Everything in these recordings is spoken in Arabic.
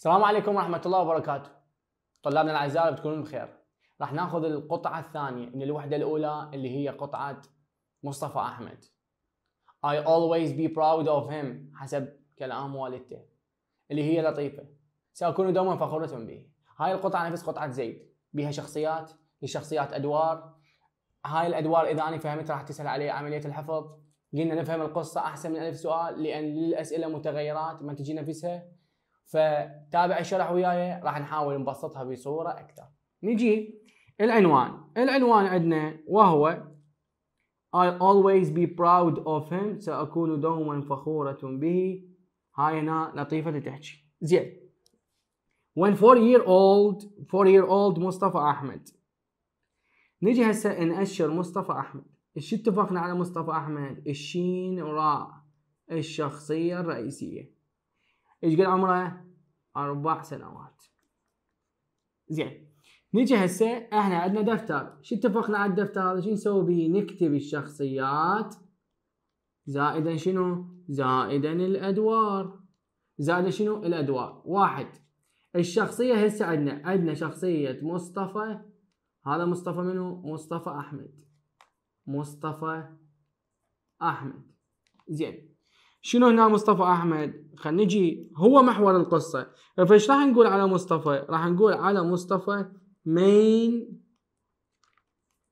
السلام عليكم ورحمة الله وبركاته. طلابنا الأعزاء بتكونوا بخير. راح ناخذ القطعة الثانية من الوحدة الأولى اللي هي قطعة مصطفى أحمد. I always be proud of him حسب كلام والدته اللي هي لطيفة. سأكون دوما فخورة به. هاي القطعة نفس قطعة زيد. بها شخصيات، للشخصيات أدوار. هاي الأدوار إذا أنا فهمت راح تسهل علي عملية الحفظ. قلنا نفهم القصة أحسن من ألف سؤال لأن للأسئلة متغيرات ما تجي نفسها فتابع الشرح وياي راح نحاول نبسطها بصوره اكثر. نجي العنوان، العنوان عندنا وهو I'll always be proud of him سأكون دوما فخورة به هاي هنا لطيفة تحكي زين when four year old four year old مصطفى أحمد نجي هسه نأشر مصطفى أحمد ايش اتفقنا على مصطفى أحمد الشين راء الشخصية الرئيسية ايش قد عمره؟ اربع سنوات. زين نجي هسه احنا عندنا دفتر، شو اتفقنا على الدفتر هذا؟ شو نسوي به؟ نكتب الشخصيات زائدا شنو؟ زائدا الادوار. زائدا شنو؟ الادوار. واحد الشخصية هسه عندنا عندنا شخصية مصطفى هذا مصطفى منو؟ مصطفى احمد. مصطفى احمد. زين شنو هنا مصطفى احمد خلينا نجي هو محور القصه فايش راح نقول على مصطفى راح نقول على مصطفى مين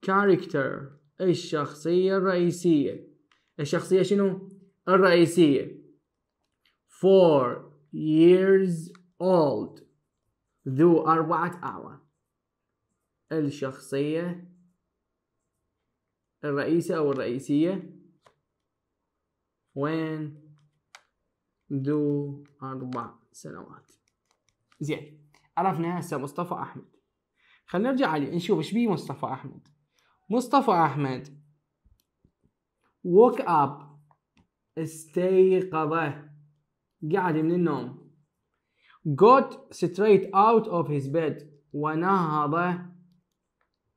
كاركتر الشخصيه الرئيسيه الشخصيه شنو الرئيسيه فور years old ذو أربعة أعوام الشخصية الرئيسة أو الرئيسية وين ذو أربع سنوات زين عرفنا هسه مصطفى أحمد خلينا نرجع عليه نشوف ايش بيه مصطفى أحمد مصطفى أحمد ووك أب استيقظ قعد من النوم got straight out of his bed ونهض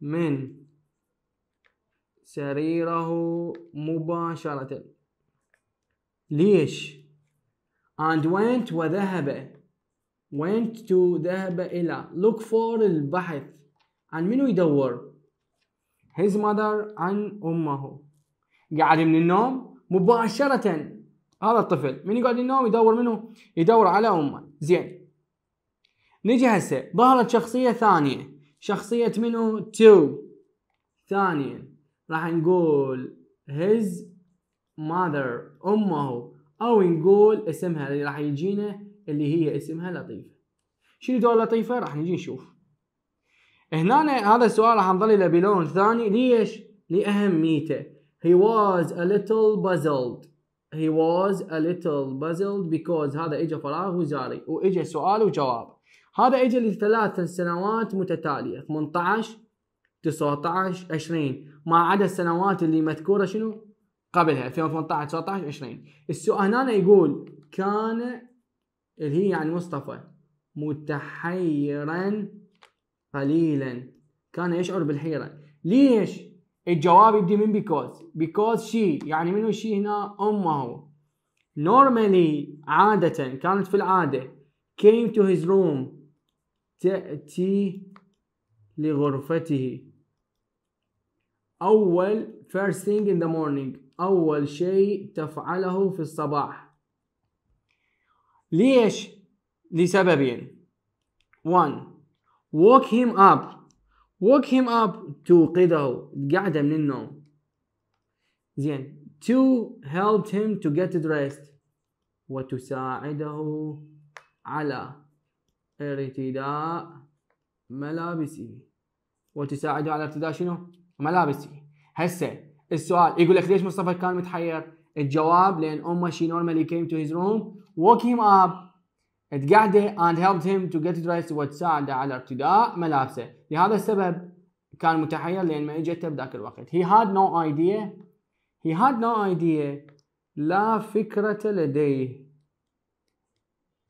من سريره مباشرة ليش and went وذهب went to ذهب إلى look for البحث عن منو يدور his mother عن أمه قاعد من النوم مباشرة هذا الطفل من يقعد النوم يدور منه يدور على أمه زين نجي هسه ظهرت شخصية ثانية شخصية منو تو ثانية راح نقول his mother امه او نقول اسمها اللي راح يجينا اللي هي اسمها لطيفه شنو دور لطيفه راح نجي نشوف هنا هذا السؤال راح نظل له بلون ثاني ليش لاهميته he was a little puzzled he was a little puzzled because هذا اجى فراغ وزاري واجى سؤال وجواب هذا اجى لثلاث سنوات متتاليه 18 19 20 ما عدا السنوات اللي مذكوره شنو قبلها 2018 19 20 السؤال هنا يقول كان اللي هي يعني مصطفى متحيرا قليلا كان يشعر بالحيره ليش الجواب يبدي من بيكوز بيكوز شي يعني منو شي هنا امه نورمالي عاده كانت في العاده came to his room تاتي لغرفته اول first thing in the morning أول شيء تفعله في الصباح ليش؟ لسببين 1 woke him up Walk him up توقظه قعده من النوم زين 2 help him to get dressed وتساعده على ارتداء ملابسه وتساعده على ارتداء شنو؟ ملابسه هسه السؤال يقول لك ليش مصطفى كان متحير؟ الجواب لان امه شي نورمالي came to his room woke him up تقعده and helped him to get دريس وتساعده على ارتداء ملابسه لهذا السبب كان متحير لان ما اجته بذاك الوقت he had no idea he had no idea لا فكرة لديه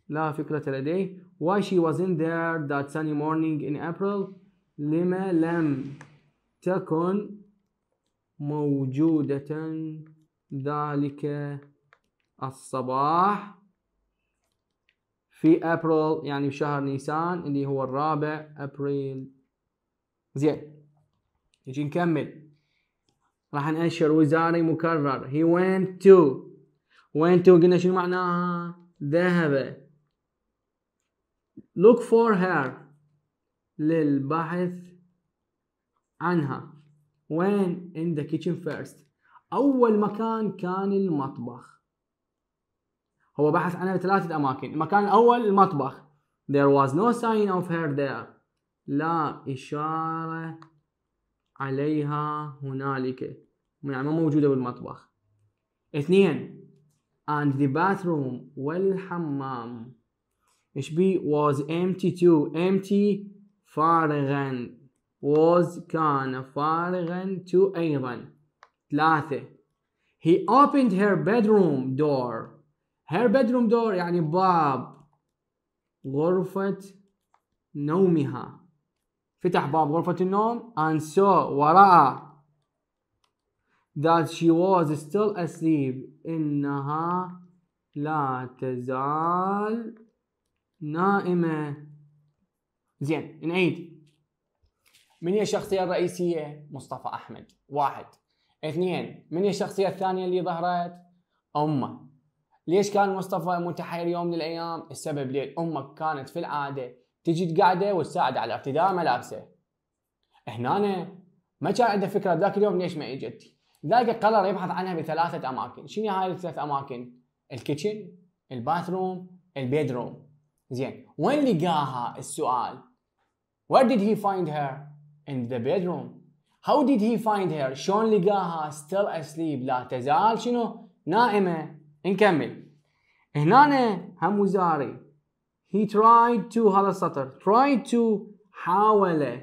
لا فكرة لديه why she wasn't there that sunny morning in April لما لم تكن موجودة ذلك الصباح في ابريل يعني بشهر نيسان اللي هو الرابع ابريل زين نجي نكمل راح نأشر وزاري مكرر he went to went to قلنا شنو معناها ذهب look for her للبحث عنها وين in the kitchen first أول مكان كان المطبخ هو بحث عنها بثلاثة أماكن المكان الأول المطبخ There was no sign of her there لا إشارة عليها هنالك يعني ما موجودة بالمطبخ اثنين and the bathroom والحمام ايش بي was empty too empty فارغا was كان فارغا to أيضا ثلاثة he opened her bedroom door her bedroom door يعني باب غرفة نومها فتح باب غرفة النوم and saw ورأى that she was still asleep إنها لا تزال نائمة زين نعيد من هي الشخصية الرئيسية؟ مصطفى أحمد واحد اثنين من هي الشخصية الثانية اللي ظهرت؟ أمه ليش كان مصطفى متحير يوم من الأيام؟ السبب ليه أمه كانت في العادة تجي تقعده وتساعد على ارتداء ملابسه هنا ما كان عنده فكرة ذاك اليوم ليش ما اجت لذلك قرر يبحث عنها بثلاثة أماكن شنو هاي الثلاث أماكن؟ الكيتشن الباثروم البيدروم زين وين لقاها السؤال؟ Where did he find her؟ in the bedroom. How did he find her? شلون لقاها still asleep لا تزال شنو نائمة نكمل هنا هم مزاري he tried to هذا السطر tried to حاول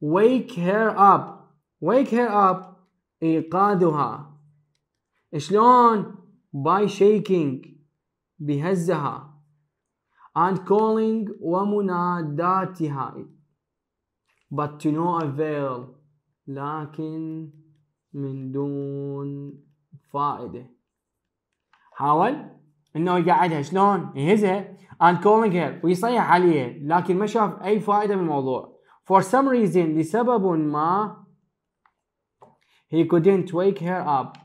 wake her up wake her up ايقادها شلون by shaking بهزها and calling ومناداتها but to no avail لكن من دون فائدة حاول انه يقعدها شلون؟ يهزها and calling her ويصيح عليها لكن ما شاف اي فائدة من الموضوع for some reason لسبب ما he couldn't wake her up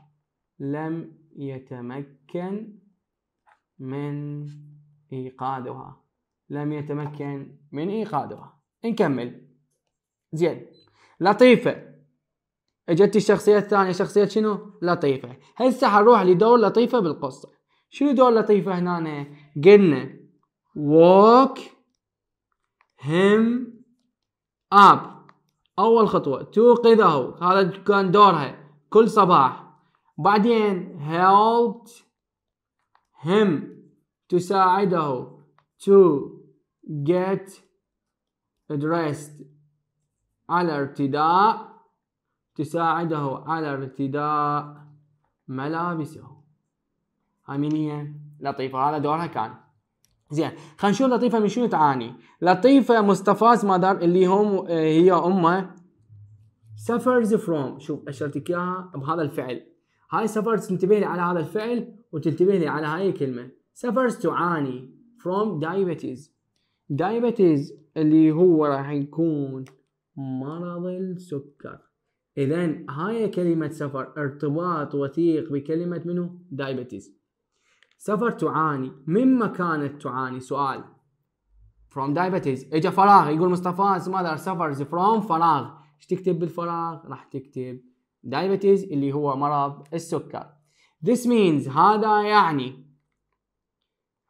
لم يتمكن من ايقادها لم يتمكن من ايقادها نكمل زين لطيفه اجت الشخصيه الثانيه شخصيه شنو لطيفه هسه حنروح لدور لطيفه بالقصه شنو دور لطيفه هنا قلنا walk him up اول خطوه توقظه هذا كان دورها كل صباح بعدين helped him تساعده to get dressed على ارتداء تساعده على ارتداء ملابسه هاي لطيفة هذا دورها كان زين خلينا نشوف لطيفة من شنو تعاني لطيفة مستفاز مادر اللي هم آه، هي أمه suffers from شوف أشرت لك إياها بهذا الفعل هاي suffers تنتبه لي على هذا الفعل وتنتبه لي على هاي الكلمة suffers تعاني from diabetes diabetes اللي هو راح يكون مرض السكر اذا هاي كلمة سفر ارتباط وثيق بكلمة منو دايبتيز سفر تعاني مما كانت تعاني سؤال from diabetes اجا فراغ يقول مصطفى ماذا suffers from فراغ ايش تكتب بالفراغ راح تكتب diabetes اللي هو مرض السكر this means هذا يعني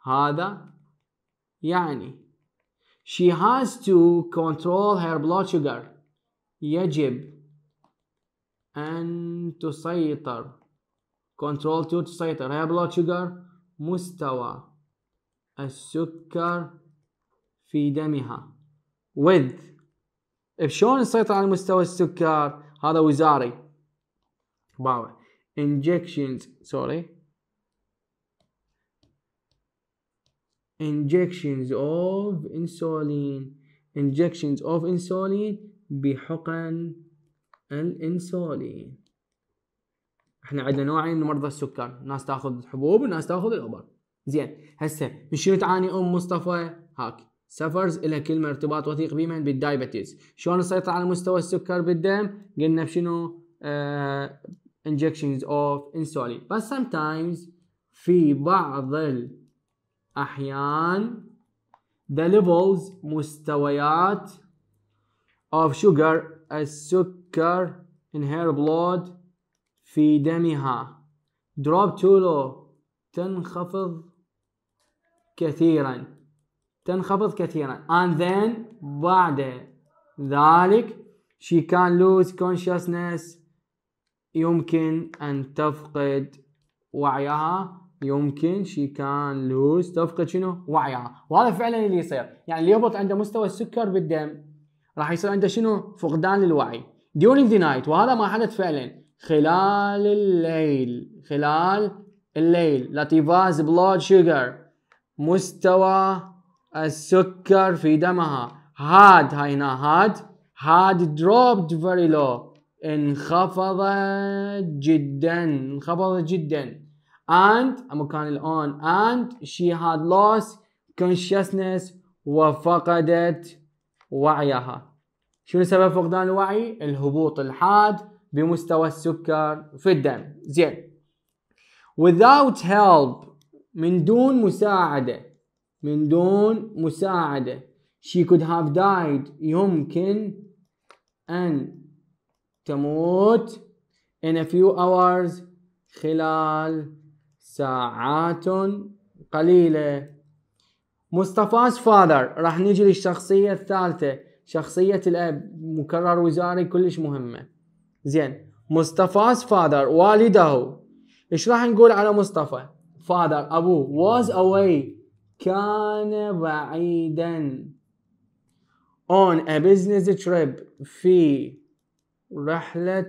هذا يعني she has to control her blood sugar يجب أن تسيطر control to تسيطر her blood sugar مستوى السكر في دمها with If شلون تسيطر على مستوى السكر هذا وزاري باور injections sorry injections of insulin injections of insulin بحقن الانسولين احنا عندنا نوعين من مرضى السكر ناس تاخذ حبوب وناس تاخذ الابر زين هسه من شنو تعاني ام مصطفى هاك سفرز لها كلمه ارتباط وثيق بمن بالدايبتيز شلون نسيطر على مستوى السكر بالدم قلنا بشنو آه injections of insulin بس sometimes في بعض ال أحيان the levels مستويات of sugar السكر in her blood في دمها drop too low تنخفض كثيرا تنخفض كثيرا and then بعد ذلك she can lose consciousness يمكن أن تفقد وعيها يمكن شي كان لوز تفقد شنو وعيها وهذا فعلا اللي يصير يعني اللي يهبط عنده مستوى السكر بالدم راح يصير عنده شنو فقدان للوعي during the night وهذا ما حدث فعلا خلال الليل خلال الليل لاتيفاز بلود شوجر مستوى السكر في دمها هاد هاي هنا هاد هاد دروبد فيري لو انخفضت جدا انخفضت جدا and مكان ال on and she had lost consciousness وفقدت وعيها شنو سبب فقدان الوعي؟ الهبوط الحاد بمستوى السكر في الدم زين without help من دون مساعدة من دون مساعدة she could have died يمكن أن تموت in a few hours خلال ساعات قليلة مصطفا's father راح نجي للشخصية الثالثة شخصية الأب مكرر وزاري كلش مهمة زين مصطفا's father والده ايش راح نقول على مصطفى father أبوه was away كان بعيدا on a business trip في رحلة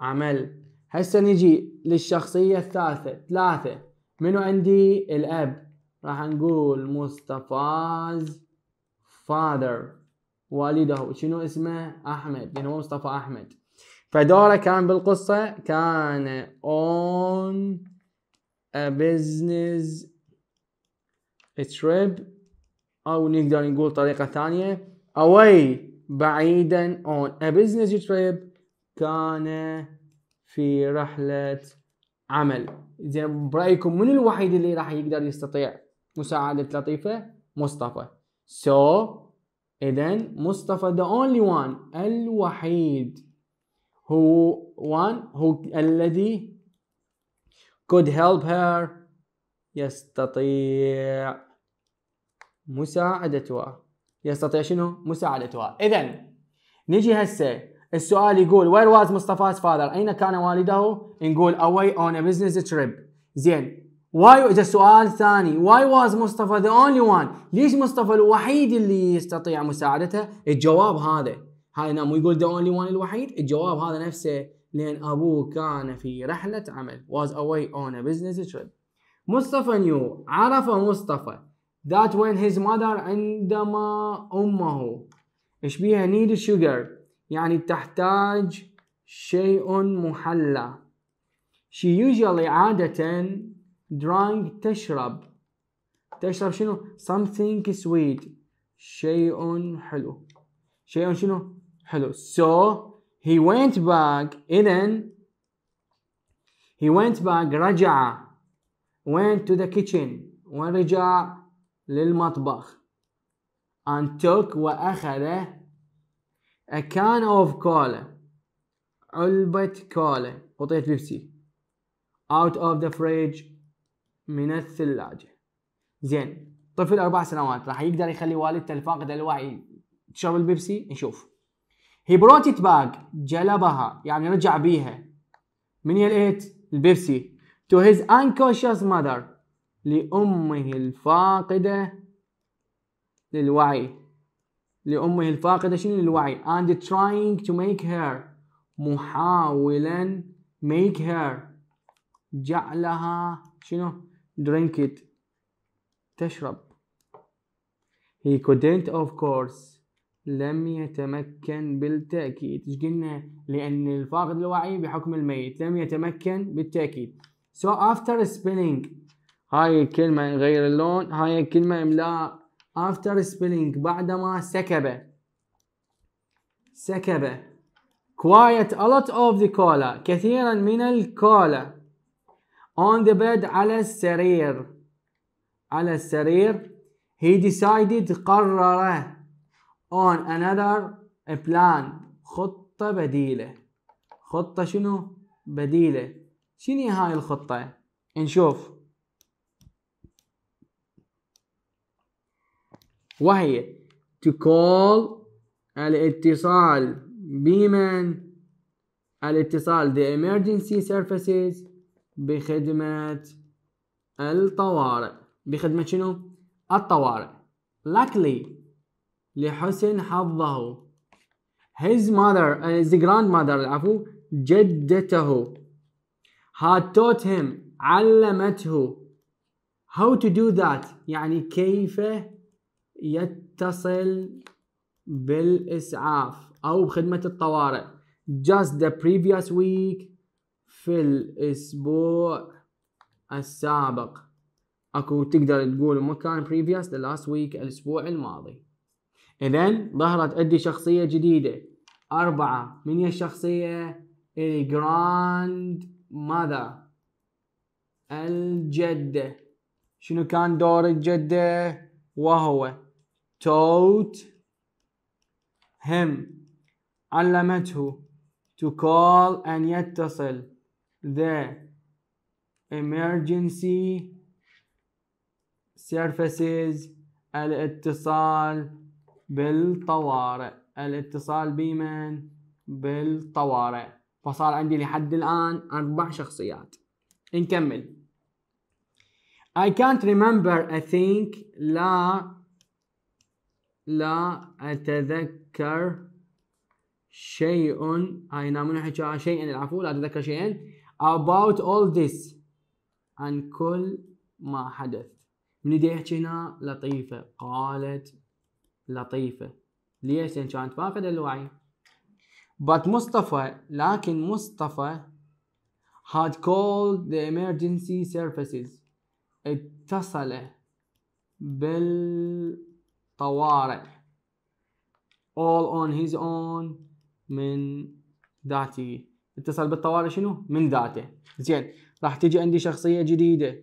عمل هسه نجي للشخصية الثالثة ثلاثة منو عندي الأب راح نقول مصطفاز فاذر والده شنو اسمه أحمد يعني هو مصطفى أحمد فدوره كان بالقصة كان on a business trip أو نقدر نقول طريقة ثانية away بعيدا on a business trip كان في رحلة عمل إذا برأيكم من الوحيد اللي راح يقدر يستطيع مساعدة لطيفة مصطفى so إذا مصطفى the only one الوحيد who one who الذي could help her يستطيع مساعدتها يستطيع شنو مساعدتها إذا نجي هسه السؤال يقول وير واز مصطفى father اين كان والده نقول away on a business trip زين واي اذا السؤال ثاني واي واز مصطفى ذا اونلي وان ليش مصطفى الوحيد اللي يستطيع مساعدته الجواب هذا هاي نعم يقول ذا اونلي وان الوحيد الجواب هذا نفسه لان ابوه كان في رحله عمل واز away on a business trip مصطفى نيو عرف مصطفى that when his mother عندما امه ايش بيها need sugar يعني تحتاج شيء محلى she usually عادة drunk تشرب تشرب شنو something sweet شيء حلو شيء شنو حلو so he went back إذن he went back رجع went to the kitchen ورجع للمطبخ and took وأخذ A can of cola. علبة كولا قطية بيبسي. Out of the fridge. من الثلاجة. زين طفل أربع سنوات راح يقدر يخلي والدته الفاقد الوعي تشرب البيبسي؟ نشوف. He brought it back. جلبها يعني رجع بيها. من هي الإيت؟ البيبسي. To his unconscious mother. لأمه الفاقدة للوعي لأمه الفاقدة شنو الوعي and trying to make her محاولا make her جعلها شنو drink it تشرب he couldn't of course لم يتمكن بالتأكيد ايش قلنا لأن الفاقد الوعي بحكم الميت لم يتمكن بالتأكيد so after spinning هاي الكلمة غير اللون هاي الكلمة إملاء after spilling بعدما سكب سكب quiet a lot of the cola كثيرا من الكولا on the bed على السرير على السرير he decided قرر on another plan خطة بديلة خطة شنو بديلة شنو هاي الخطة نشوف وهي to call الاتصال بمن الاتصال the emergency services بخدمة الطوارئ بخدمة شنو؟ الطوارئ luckily لحسن حظه his mother uh, his grandmother العفو جدته had taught him علمته how to do that يعني كيف يتصل بالإسعاف أو بخدمة الطوارئ just the previous week في الأسبوع السابق اكو تقدر تقول مكان previous the last week الأسبوع الماضي إذن ظهرت عندي شخصية جديدة أربعة من هي الشخصية الجراند ماذا الجدة شنو كان دور الجدة وهو taught him علمته to call أن يتصل the emergency services الاتصال بالطوارئ الاتصال بمن بالطوارئ فصار عندي لحد الآن أربع شخصيات نكمل I can't remember a thing لا لا أتذكر شيء هاي نامون نعم، حكى شيئا العفو لا أتذكر شيئا about all this عن كل ما حدث من يدي يحكي هنا لطيفة قالت لطيفة ليش لأن كانت فاقدة الوعي but مصطفى لكن مصطفى had called the emergency services اتصل بال طوارئ all on his own من ذاته اتصل بالطوارئ شنو؟ من ذاته زين راح تجي عندي شخصية جديدة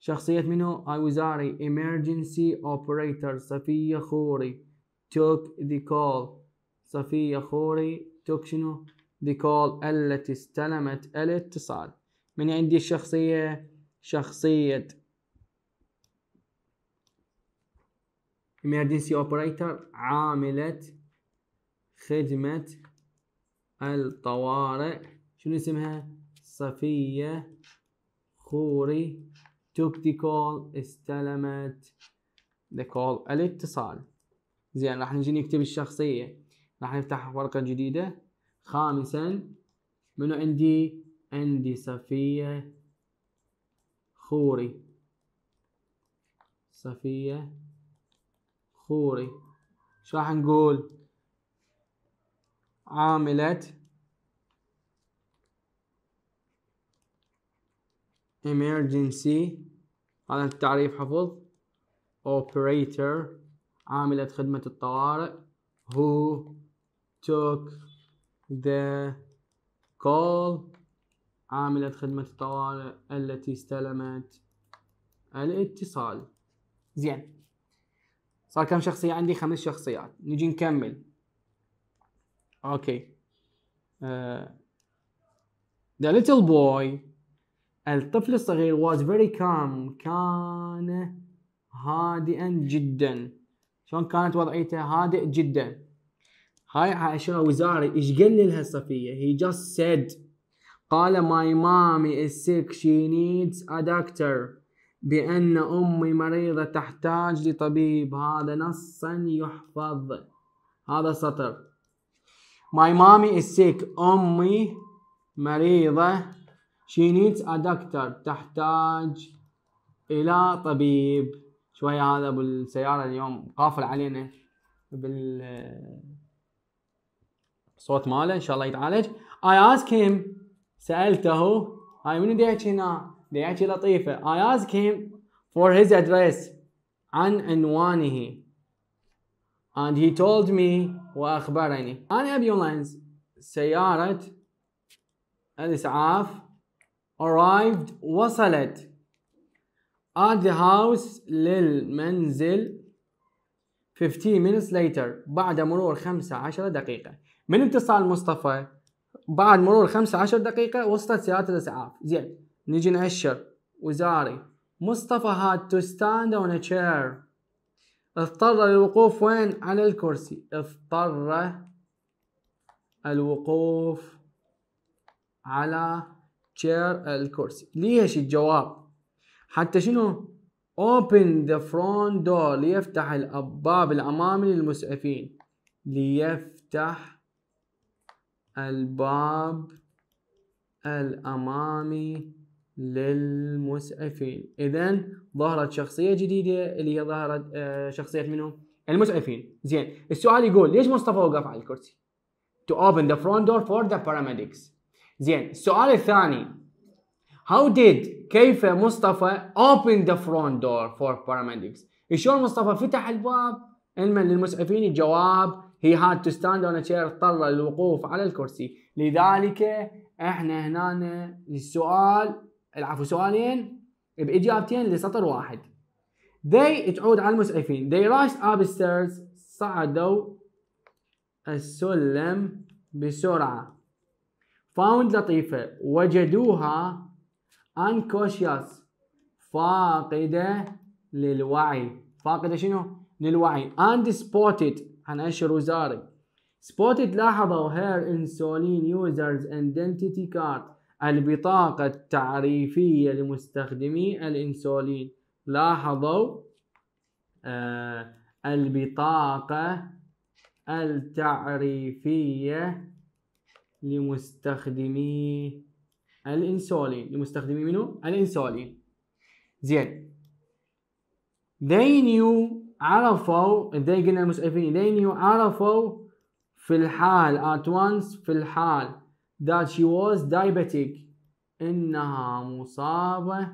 شخصية منو؟ was وزاري emergency operator صفية خوري took the call صفية خوري took شنو؟ the call التي استلمت الاتصال من عندي الشخصية شخصية emergency operator عاملة خدمة الطوارئ شنو اسمها صفية خوري تكتيكول استلمت the call الاتصال زين راح نجي نكتب الشخصية راح نفتح ورقة جديدة خامسا منو عندي عندي صفية خوري صفية خوري شو راح نقول عاملة emergency هذا التعريف حفظ operator عاملة خدمة الطوارئ who took the call عاملة خدمة الطوارئ التي استلمت الاتصال زين صار كم شخصية عندي خمس شخصيات نجي نكمل اوكي ذا ليتل بوي الطفل الصغير was very calm كان هادئا جدا شلون كانت وضعيته هادئ جدا هاي عائشة وزاري ايش قال لها صفية he just said قال my mommy is sick she needs a doctor بأن أمي مريضة تحتاج لطبيب هذا نصا يحفظ هذا سطر My mommy is sick أمي مريضة She needs a doctor تحتاج إلى طبيب شوية هذا بالسيارة اليوم قافل علينا بال صوت ماله إن شاء الله يتعالج I asked him سألته هاي منو ديك هنا ليأتي لطيفة I ask him for his address عن عنوانه and he told me وأخبرني أنا أبي أونلاينز سيارة الإسعاف arrived وصلت at the house للمنزل 15 minutes later بعد مرور 15 دقيقة من اتصال مصطفى بعد مرور 15 دقيقة وصلت سيارة الإسعاف زين نجي نعشر وزاري مصطفى had to stand on a chair اضطر للوقوف وين على الكرسي اضطر الوقوف على chair الكرسي ليش الجواب حتى شنو open the front door ليفتح الباب الامامي للمسعفين ليفتح الباب الامامي للمسعفين اذا ظهرت شخصيه جديده اللي هي ظهرت آه، شخصيه منو المسعفين زين السؤال يقول ليش مصطفى وقف على الكرسي to open the front door for the paramedics زين السؤال الثاني how did كيف مصطفى open the front door for paramedics شلون مصطفى فتح الباب المن للمسعفين الجواب هي to stand on a chair اضطر للوقوف على الكرسي لذلك احنا هنا السؤال العفو سؤالين باجابتين لسطر واحد they تعود على المسعفين they rushed up stairs صعدوا السلم بسرعة found لطيفة وجدوها unconscious فاقدة للوعي فاقدة شنو؟ للوعي and spotted هنأشر وزاري spotted لاحظوا her insulin users identity card البطاقة التعريفية لمستخدمي الإنسولين لاحظوا آه البطاقة التعريفية لمستخدمي الإنسولين لمستخدمي منو؟ الإنسولين زين they knew عرفوا they قلنا المسؤولين they knew عرفوا في الحال at once في الحال that she was diabetic انها مصابه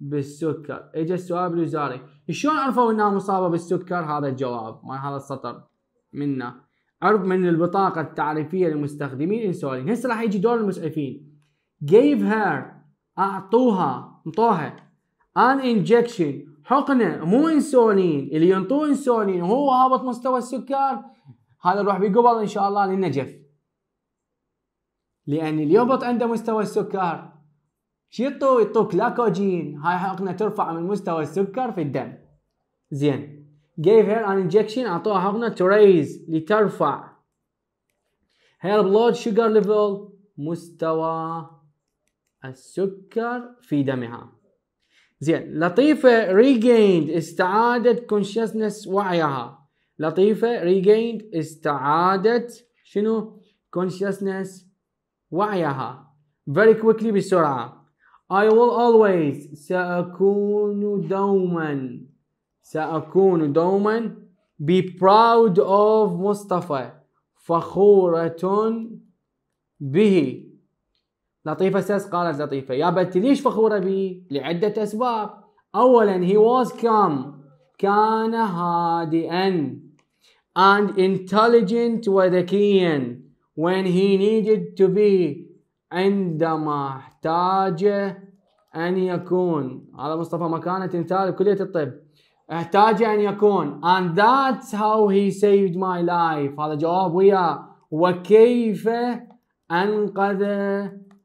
بالسكر اجى السؤال بالوزاري شلون عرفوا انها مصابه بالسكر هذا الجواب ما هذا السطر منا عرض من البطاقه التعريفيه لمستخدمين الانسولين هسه راح يجي دور المسعفين gave her اعطوها انطوها an injection حقنه مو انسولين اللي ينطوه انسولين وهو هابط مستوى السكر هذا نروح بقبل ان شاء الله للنجف لان اليهبط عنده مستوى السكر شو يطو يطو كلاكوجين هاي حقنه ترفع من مستوى السكر في الدم زين gave her an injection اعطوها حقنه to raise لترفع her blood sugar level مستوى السكر في دمها زين لطيفة regained استعادت consciousness وعيها لطيفة regained استعادت شنو consciousness وعيها very quickly بسرعة I will always سأكون دوما سأكون دوما be proud of مصطفى فخورة به لطيفة ساس قالت لطيفة يا بنتي ليش فخورة به لعدة أسباب أولا he was calm كان هادئا and intelligent وذكيا when he needed to be عندما احتاجه أن يكون هذا مصطفى مكانة تمثال بكلية الطب احتاج أن يكون and that's how he saved my life هذا جواب ويا وكيف أنقذ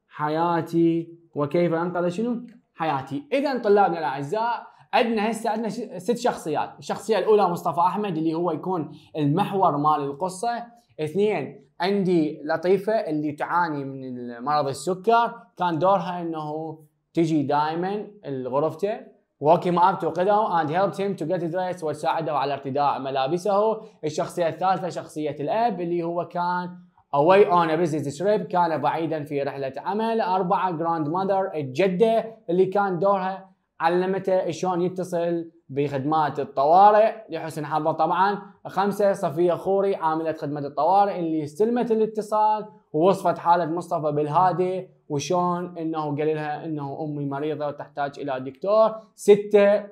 حياتي وكيف أنقذ شنو حياتي إذا طلابنا الأعزاء عندنا هسه عندنا ست شخصيات الشخصية الأولى مصطفى أحمد اللي هو يكون المحور مال القصة اثنين عندي لطيفه اللي تعاني من مرض السكر كان دورها انه تجي دائما غرفته وكي ما توقده and helped him to get dressed وساعده على ارتداء ملابسه الشخصيه الثالثه شخصيه الاب اللي هو كان away on a business trip كان بعيدا في رحله عمل اربعه جراند ماذر الجده اللي كان دورها علمته شلون يتصل بخدمات الطوارئ لحسن حظه طبعا خمسة صفية خوري عاملة خدمة الطوارئ اللي استلمت الاتصال ووصفت حالة مصطفى بالهادي وشون انه قال لها انه امي مريضة وتحتاج الى دكتور ستة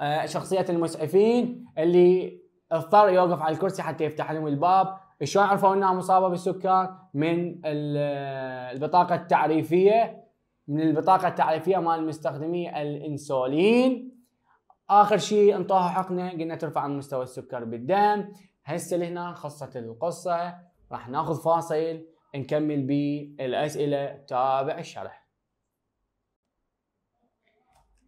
آه، شخصية المسعفين اللي اضطر يوقف على الكرسي حتى يفتح لهم الباب شلون عرفوا انها مصابة بالسكر من البطاقة التعريفية من البطاقه التعريفيه مال مستخدمي الانسولين اخر شيء انطاها حقنه قلنا ترفع من مستوى السكر بالدم هسه لهنا خلصت القصه راح ناخذ فاصل نكمل بالاسئله تابع الشرح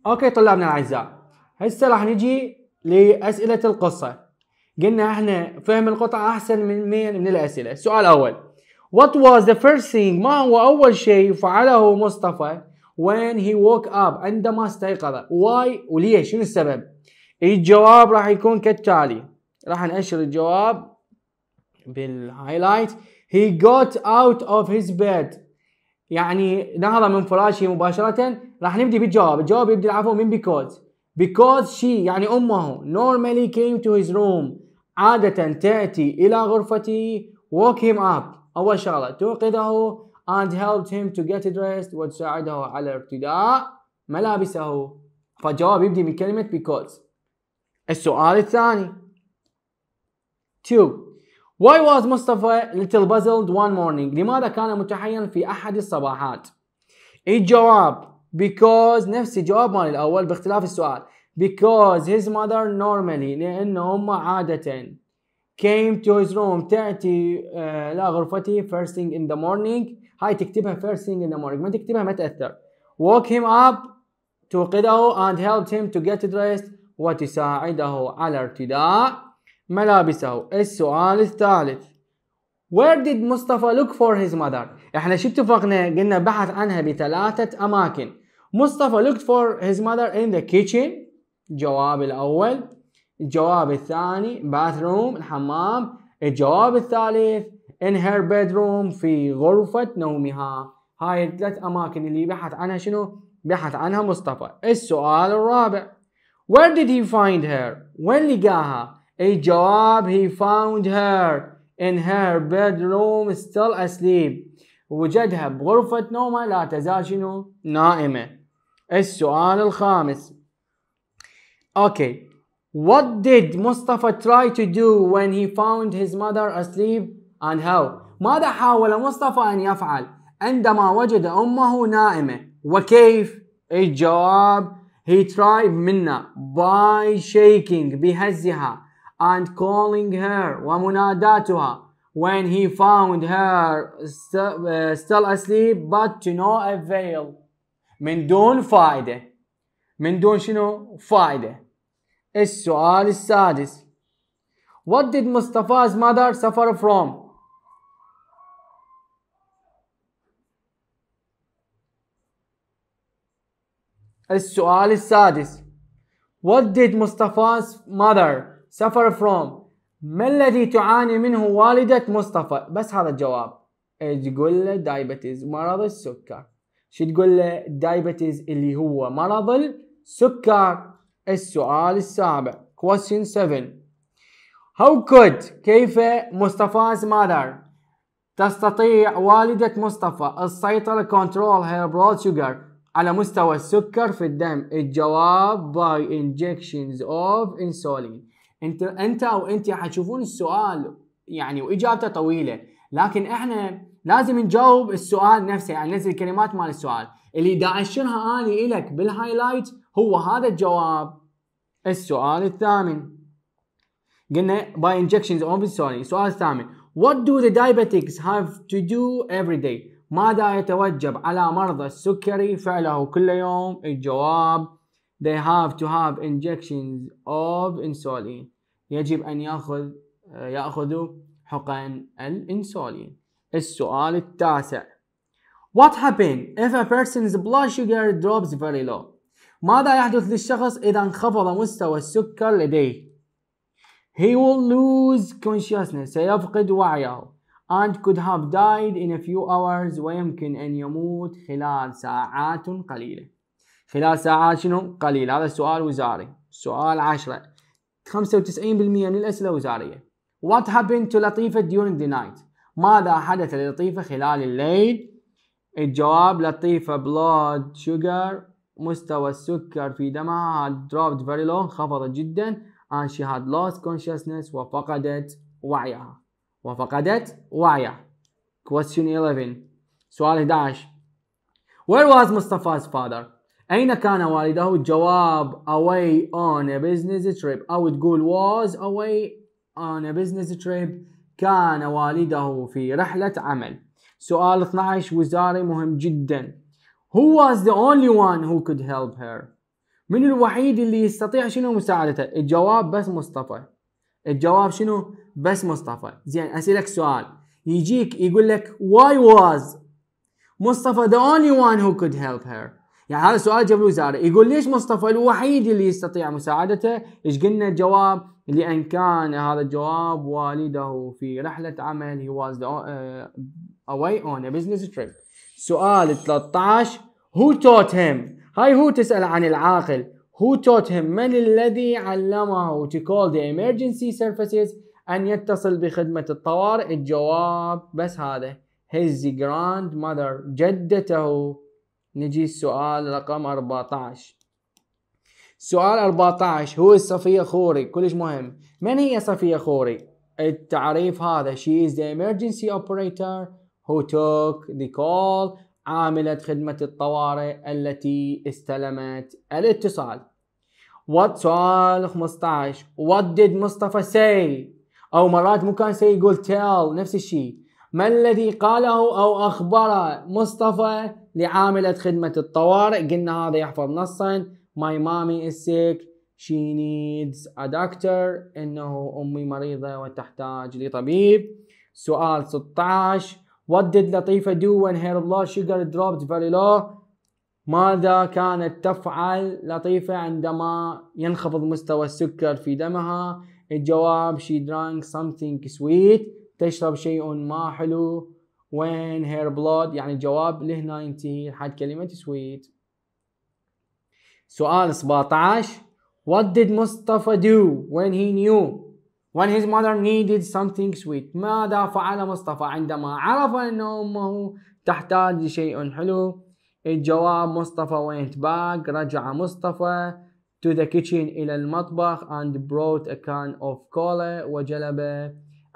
اوكي طلابنا الاعزاء هسه راح نجي لاسئله القصه قلنا احنا فهم القطعه احسن من مين من الاسئله السؤال الاول What was the first thing ما هو أول شيء فعله مصطفى when he woke up عندما استيقظ why وليه شنو السبب الجواب راح يكون كالتالي راح نأشر الجواب بالهايلايت he got out of his bed يعني نهض من فراشه مباشرة راح نبدي بالجواب الجواب يبدي العفو من because because she يعني أمه normally came to his room عادة تأتي إلى غرفته woke him up اول شغله توقظه and helped him to get dressed وتساعده على ارتداء ملابسه فالجواب يبدي من كلمه because السؤال الثاني 2 Why was Mustafa little puzzled one morning? لماذا كان متحيرا في أحد الصباحات؟ الجواب because نفس الجواب مال الأول باختلاف السؤال because his mother normally لأن أمه عادة came to his room 30 uh, لا غرفتي first thing in the morning هاي تكتبها first thing in the morning ما تكتبها ما تأثر woke him up توقظه and helped him to get dressed وتساعده على ارتداء ملابسه السؤال الثالث Where did Mustafa look for his mother? احنا شو اتفقنا؟ قلنا بحث عنها بثلاثة أماكن. Mustafa looked for his mother in the kitchen. جواب الأول. الجواب الثاني bathroom الحمام الجواب الثالث in her bedroom في غرفة نومها هاي الثلاث أماكن اللي بحث عنها شنو بحث عنها مصطفى السؤال الرابع where did he find her وين لقاها الجواب he found her in her bedroom still asleep وجدها بغرفة نومها لا تزال شنو نائمة السؤال الخامس اوكي What did Mustafa try to do when he found his mother asleep and how? ماذا حاول مصطفى أن يفعل عندما وجد أمه نائمة وكيف؟ الجواب he tried منا by shaking بهزها and calling her ومناداتها when he found her uh, still asleep but to no avail من دون فائدة من دون شنو؟ فائدة السؤال السادس What did Mustafa's mother suffer from? السؤال السادس What did Mustafa's mother suffer from? ما الذي تعاني منه والدة مصطفى؟ بس هذا الجواب تقول له diabetes مرض السكر شو تقول له diabetes اللي هو مرض السكر السؤال السابع question 7 how could كيف مصطفى's mother تستطيع والدة مصطفى السيطرة control her blood sugar على مستوى السكر في الدم الجواب by injections of insulin انت انت او انت حتشوفون السؤال يعني واجابته طويله لكن احنا لازم نجاوب السؤال نفسه يعني ننزل الكلمات مال السؤال اللي دا اشرها اني الك بالهايلايت هو هذا الجواب السؤال الثامن قلنا by injections of insulin السؤال الثامن what do the diabetics have to do every day ماذا يتوجب على مرضى السكري فعله كل يوم الجواب they have to have injections of insulin يجب أن يأخذ يأخذوا حقن الإنسولين السؤال التاسع What happens if a person's blood sugar drops very low ماذا يحدث للشخص إذا انخفض مستوى السكر لديه؟ He will lose consciousness سيفقد وعيه and could have died in a few hours ويمكن أن يموت خلال ساعات قليلة خلال ساعات شنو؟ قليلة هذا سؤال وزاري سؤال عشرة 95% من الأسئلة وزارية What happened to لطيفة during the night؟ ماذا حدث للطيفة خلال الليل؟ الجواب لطيفة blood sugar مستوى السكر في دمها had dropped very low انخفضت جدا and she had lost consciousness وفقدت وعيها وفقدت وعيها question 11 سؤال 11 Where was Mustafa's father? أين كان والده؟ الجواب away on a business trip أو تقول was away on a business trip كان والده في رحلة عمل سؤال 12 وزاري مهم جدا Who was the only one who could help her? من الوحيد اللي يستطيع شنو مساعدته؟ الجواب بس مصطفى. الجواب شنو؟ بس مصطفى. زين اسالك سؤال يجيك يقول لك why was مصطفى the only one who could help her؟ يعني هذا سؤال جاب الوزارة يقول ليش مصطفى الوحيد اللي يستطيع مساعدته؟ ايش قلنا الجواب؟ لأن كان هذا الجواب والده في رحلة عمل he was the, uh, away on a business trip. سؤال 13 هو taught him هاي هو تسأل عن العاقل هو taught him من الذي علمه to call the emergency services أن يتصل بخدمة الطوارئ الجواب بس هذا His grandmother جدته نجي السؤال رقم 14 سؤال 14 هو صفية خوري كلش مهم من هي صفية خوري التعريف هذا she is the emergency operator who took the call عاملة خدمة الطوارئ التي استلمت الاتصال What سؤال 15 What did مصطفى say أو مرات مو كان say يقول tell نفس الشيء ما الذي قاله أو اخبر مصطفى لعاملة خدمة الطوارئ قلنا هذا يحفظ نصا My mommy is sick She needs a doctor إنه أمي مريضة وتحتاج لطبيب سؤال 16 What did Latifa do when her blood sugar dropped very low? ماذا كانت تفعل لطيفة عندما ينخفض مستوى السكر في دمها؟ الجواب she drank something sweet تشرب شيء ما حلو when her blood يعني الجواب لهنا ينتهي حد كلمة sweet سؤال 17 What did Mustafa do when he knew When his mother needed something sweet ماذا فعل مصطفى عندما عرف أن أمه تحتاج لشيء حلو الجواب مصطفى went back رجع مصطفى to the kitchen إلى المطبخ and brought a can of cola وجلب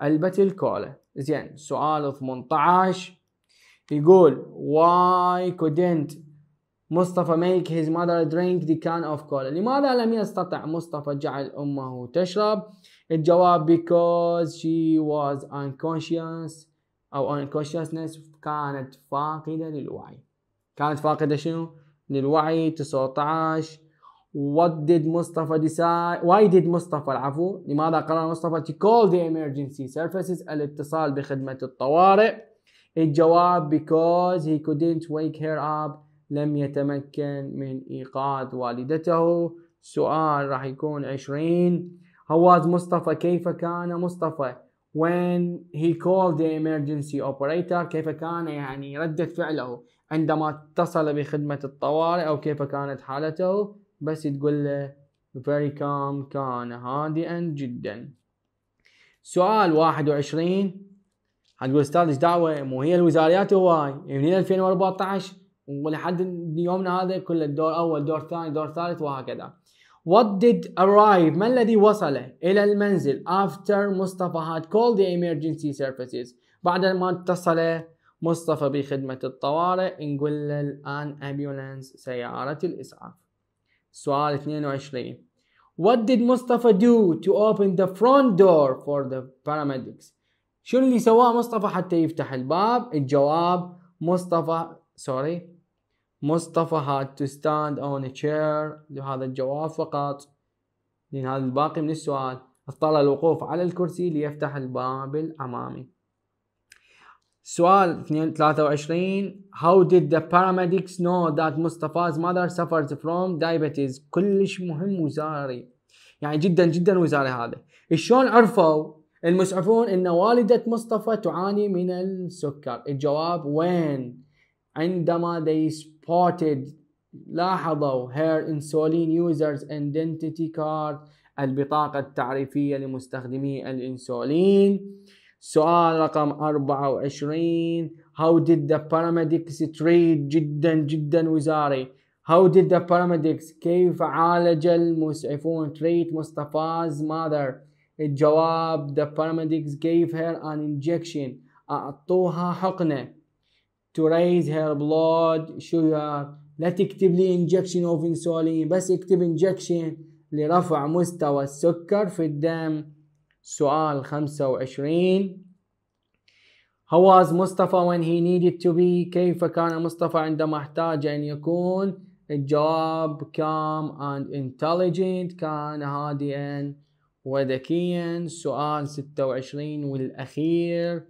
علبة الكولا زين سؤال 18 يقول why couldn't مصطفى make his mother drink the can of cola لماذا لم يستطع مصطفى جعل أمه تشرب الجواب because she was unconscious او unconsciousness كانت فاقدة للوعي كانت فاقدة شنو؟ للوعي 19 what did مصطفى decide why did مصطفى العفو لماذا قرر مصطفى to call the emergency services الاتصال بخدمة الطوارئ الجواب because he couldn't wake her up لم يتمكن من إيقاظ والدته سؤال راح يكون 20 هواز مصطفى كيف كان مصطفى when he called the emergency operator كيف كان يعني ردة فعله عندما اتصل بخدمة الطوارئ أو كيف كانت حالته بس تقول له very calm كان هادئا جدا سؤال 21 هتقول استاذ ايش دعوه مو هي الوزاريات هواي من 2014 ولحد يومنا هذا كل الدور اول دور ثاني دور ثالث وهكذا What did arrive ما الذي وصل إلى المنزل after مصطفى had called the emergency services بعد ما اتصل مصطفى بخدمة الطوارئ نقول له الآن ambulance سيارة الإسعاف سؤال 22 What did مصطفى do to open the front door for the paramedics شنو اللي سواه مصطفى حتى يفتح الباب الجواب مصطفى سوري مصطفى had to stand on a chair هذا الجواب فقط لأن هذا الباقي من السؤال اضطر الوقوف على الكرسي ليفتح الباب الأمامي سؤال 23 How did the paramedics know that Mustafa's mother suffers from diabetes كلش مهم وزاري يعني جدا جدا وزاري هذا شلون عرفوا المسعفون ان والدة مصطفى تعاني من السكر الجواب وين عندما they spotted لاحظوا her insulin users identity card البطاقة التعريفية لمستخدمي الانسولين سؤال رقم 24 how did the paramedics treat جدا جدا وزاري how did the paramedics كيف عالج المسعفون treat مصطفى's mother الجواب the paramedics gave her an injection أعطوها حقنة to raise her blood sugar لا تكتب لي injection of insulin بس اكتب injection لرفع مستوى السكر في الدم سؤال 25 How was مصطفى when he needed to be كيف كان مصطفى عندما احتاج أن يكون الجواب calm and intelligent كان هادئا وذكيا سؤال 26 والأخير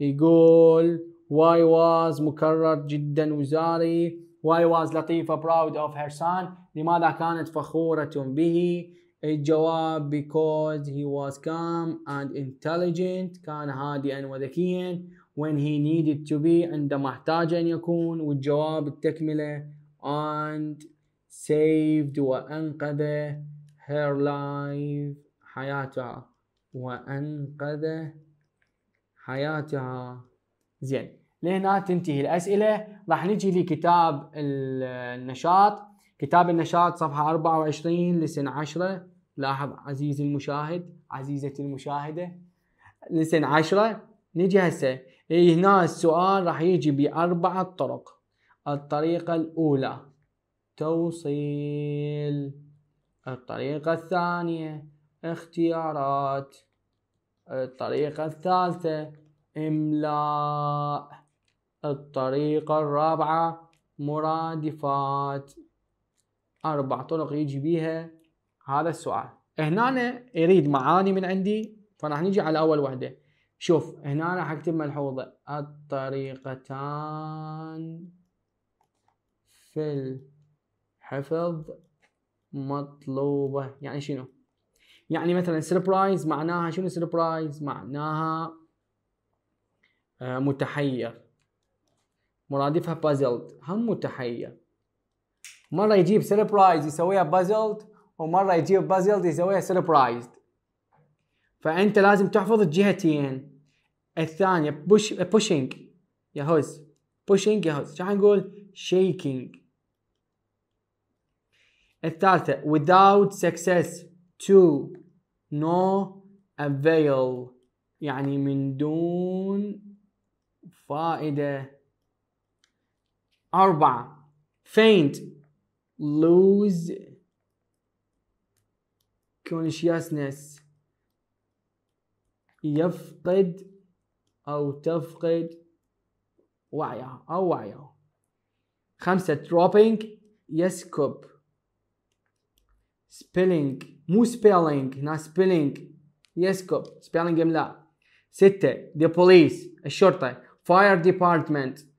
يقول واي واز مكرر جدا وزاري واي واز لطيفة براود اوف her son لماذا كانت فخورة به الجواب because he was calm and intelligent كان هادئا وذكيا when he needed to be عندما احتاج أن يكون والجواب التكملة and saved وأنقذ her life حياتها وأنقذ حياتها زين لهنا تنتهي الاسئله راح نجي لكتاب النشاط كتاب النشاط صفحه 24 لسن 10 لاحظ عزيزي المشاهد عزيزتي المشاهده لسن 10 نجي هسه إيه، هنا السؤال راح يجي باربعه طرق الطريقه الاولى توصيل الطريقه الثانيه اختيارات الطريقة الثالثة إملاء الطريقة الرابعة مرادفات أربع طرق يجي بيها هذا السؤال هنا أنا يريد معاني من عندي فراح نجي على أول وحدة شوف هنا أنا أكتب ملحوظة الطريقتان في الحفظ مطلوبة يعني شنو يعني مثلا سربرايز معناها شنو سربرايز معناها آه، متحير مرادفها بازلت هم متحية مرة يجيب سربرايز يسويها بازلت ومرة يجيب بازلت يسويها سربرايزد فأنت لازم تحفظ الجهتين الثانية بوش بوشينج يهز بوشينج يهز شو حنقول شيكينج الثالثة without success to no avail يعني من دون فائدة أربعة faint lose consciousness يفقد أو تفقد وعيها أو وعيها خمسة dropping يسكب spelling مو spelling not spelling يسكب spelling لا ستة the police الشرطة fire department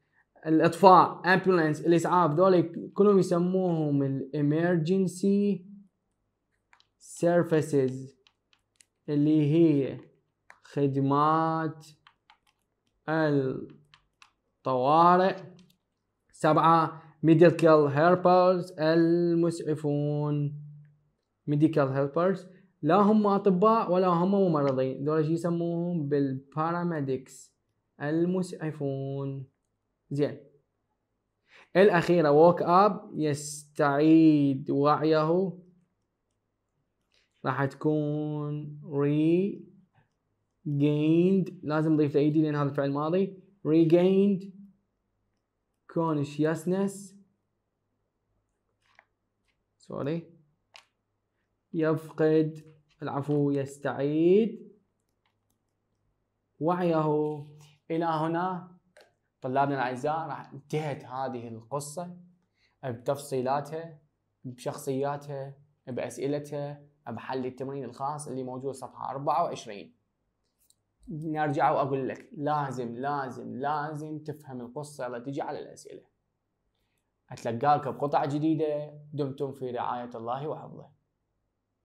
الاطفاء امبولانس الاسعاف دول كلهم يسموهم الامرجنسي سيرفيسز اللي هي خدمات الطوارئ سبعة ميديكال هيلبرز المسعفون ميديكال هيلبرز لا هم اطباء ولا هم ممرضين دول يسموهم بالباراميدكس المسعفون زين الأخيرة ووك أب يستعيد وعيه راح تكون ري جيند لازم نضيف ايدي لان هذا الفعل ماضي regained consciousness سوري يفقد العفو يستعيد وعيه الى هنا طلابنا الاعزاء راح انتهت هذه القصه بتفصيلاتها بشخصياتها باسئلتها بحل التمرين الخاص اللي موجود صفحه 24 نرجع واقول لك لازم لازم لازم تفهم القصه لا تجي على الاسئله اتلقاك بقطع جديده دمتم في رعايه الله وحفظه